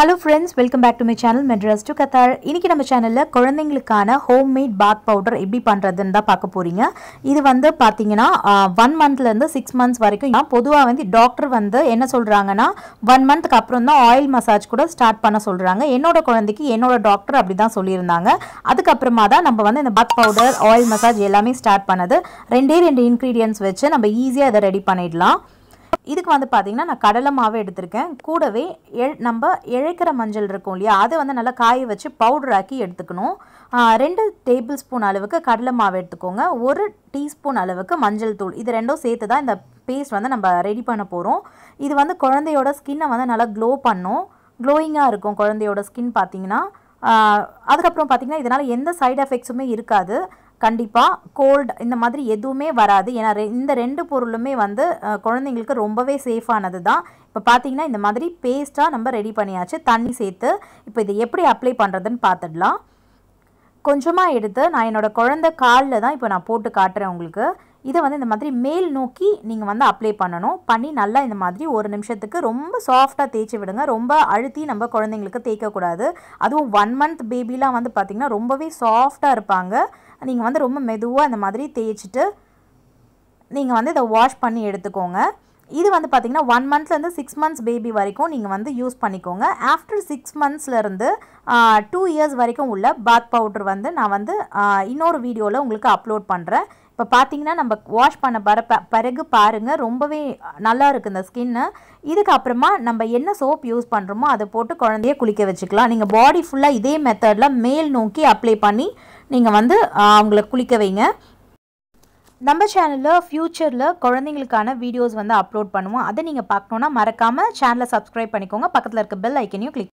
hello friends welcome back to my channel Madras to Qatar இன்றைக்கி நம்ம சேனலில் குழந்தைங்களுக்கான ஹோம் மேட் பாத் பவுடர் எப்படி பண்ணுறதுன்னு தான் பார்க்க போகிறீங்க இது வந்து பார்த்தீங்கன்னா ஒன் மந்த்லேருந்து சிக்ஸ் மந்த்ஸ் வரைக்கும் பொதுவாக வந்து டாக்டர் வந்து என்ன சொல்கிறாங்கன்னா ஒன் மந்த்துக்கு அப்புறம் தான் ஆயில் மசாஜ் கூட ஸ்டார்ட் பண்ண சொல்கிறாங்க என்னோட குழந்தைக்கு என்னோட டாக்டர் அப்படி தான் சொல்லியிருந்தாங்க அதுக்கப்புறமா தான் நம்ம வந்து இந்த பாத் பவுடர் ஆயில் மசாஜ் எல்லாமே ஸ்டார்ட் பண்ணது ரெண்டே ரெண்டு இன்க்ரீடியன்ஸ் வச்சு நம்ம ஈஸியாக இதை ரெடி பண்ணிடலாம் இதுக்கு வந்து பார்த்திங்கன்னா நான் கடலை மாவு எடுத்திருக்கேன் கூடவே எ நம்ம இழைக்கிற மஞ்சள் இருக்கும் இல்லையா அதை வந்து நல்லா காய வச்சு பவுடராக்கி எடுத்துக்கணும் ரெண்டு டேபிள் ஸ்பூன் அளவுக்கு கடலை மாவு எடுத்துக்கோங்க ஒரு டீஸ்பூன் அளவுக்கு மஞ்சள் தூள் இது ரெண்டும் சேர்த்து தான் இந்த பேஸ்ட் வந்து நம்ம ரெடி பண்ண போகிறோம் இது வந்து குழந்தையோட ஸ்கின்னை வந்து நல்லா க்ளோ பண்ணும் க்ளோயிங்காக இருக்கும் குழந்தையோட ஸ்கின் பார்த்திங்கன்னா அதுக்கப்புறம் பார்த்திங்கன்னா இதனால் எந்த சைடு எஃபெக்ட்ஸுமே இருக்காது கண்டிப்பாக கோல்டு இந்த மாதிரி எதுவுமே வராது ஏன்னா இந்த ரெண்டு பொருளுமே வந்து குழந்தைங்களுக்கு ரொம்பவே சேஃபானது தான் இப்போ பார்த்தீங்கன்னா இந்த மாதிரி பேஸ்ட்டாக நம்ம ரெடி பண்ணியாச்சு தண்ணி சேர்த்து இப்போ இதை எப்படி அப்ளை பண்ணுறதுன்னு பார்த்துடலாம் கொஞ்சமாக எடுத்து நான் என்னோடய குழந்த காலில் தான் இப்போ நான் போட்டு காட்டுறேன் உங்களுக்கு இதை வந்து இந்த மாதிரி மேல் நோக்கி நீங்கள் வந்து அப்ளை பண்ணணும் பண்ணி நல்லா இந்த மாதிரி ஒரு நிமிஷத்துக்கு ரொம்ப சாஃப்டாக தேய்ச்சி விடுங்க ரொம்ப அழுத்தி நம்ம குழந்தைங்களுக்கு தேய்க்கக்கூடாது அதுவும் ஒன் மந்த் பேபிலாம் வந்து பார்த்திங்கன்னா ரொம்பவே சாஃப்டாக இருப்பாங்க நீங்கள் வந்து ரொம்ப மெதுவாக இந்த மாதிரி தேய்ச்சிட்டு நீங்கள் வந்து இதை வாஷ் பண்ணி எடுத்துக்கோங்க இது வந்து பார்த்திங்கன்னா ஒன் மந்த்லேருந்து சிக்ஸ் மந்த்ஸ் பேபி வரைக்கும் நீங்கள் வந்து யூஸ் பண்ணிக்கோங்க ஆஃப்டர் சிக்ஸ் மந்த்ஸ்லேருந்து டூ இயர்ஸ் வரைக்கும் உள்ள பாத் பவுட்ரு வந்து நான் வந்து இன்னொரு வீடியோவில் உங்களுக்கு அப்லோட் பண்ணுறேன் இப்போ பார்த்தீங்கன்னா நம்ம வாஷ் பண்ண பர பிறகு பாருங்கள் ரொம்பவே நல்லா இருக்குது இந்த ஸ்கின்னு இதுக்கப்புறமா நம்ம என்ன சோப் யூஸ் பண்ணுறோமோ அதை போட்டு குழந்தைய குளிக்க வச்சுக்கலாம் நீங்கள் பாடி ஃபுல்லாக இதே மெத்தடில் மேல் நோக்கி அப்ளை பண்ணி நீங்கள் வந்து அவங்கள குளிக்க வைங்க நம்ம சேனலில் ஃப்யூச்சரில் குழந்தைங்களுக்கான வீடியோஸ் வந்து அப்லோட் பண்ணுவோம் அதை நீங்கள் பார்க்கணுன்னா மறக்காமல் சேனலை சப்ஸ்கிரைப் பண்ணிக்கோங்க பக்கத்தில் இருக்க பெல் ஐக்கனையும் கிளிக்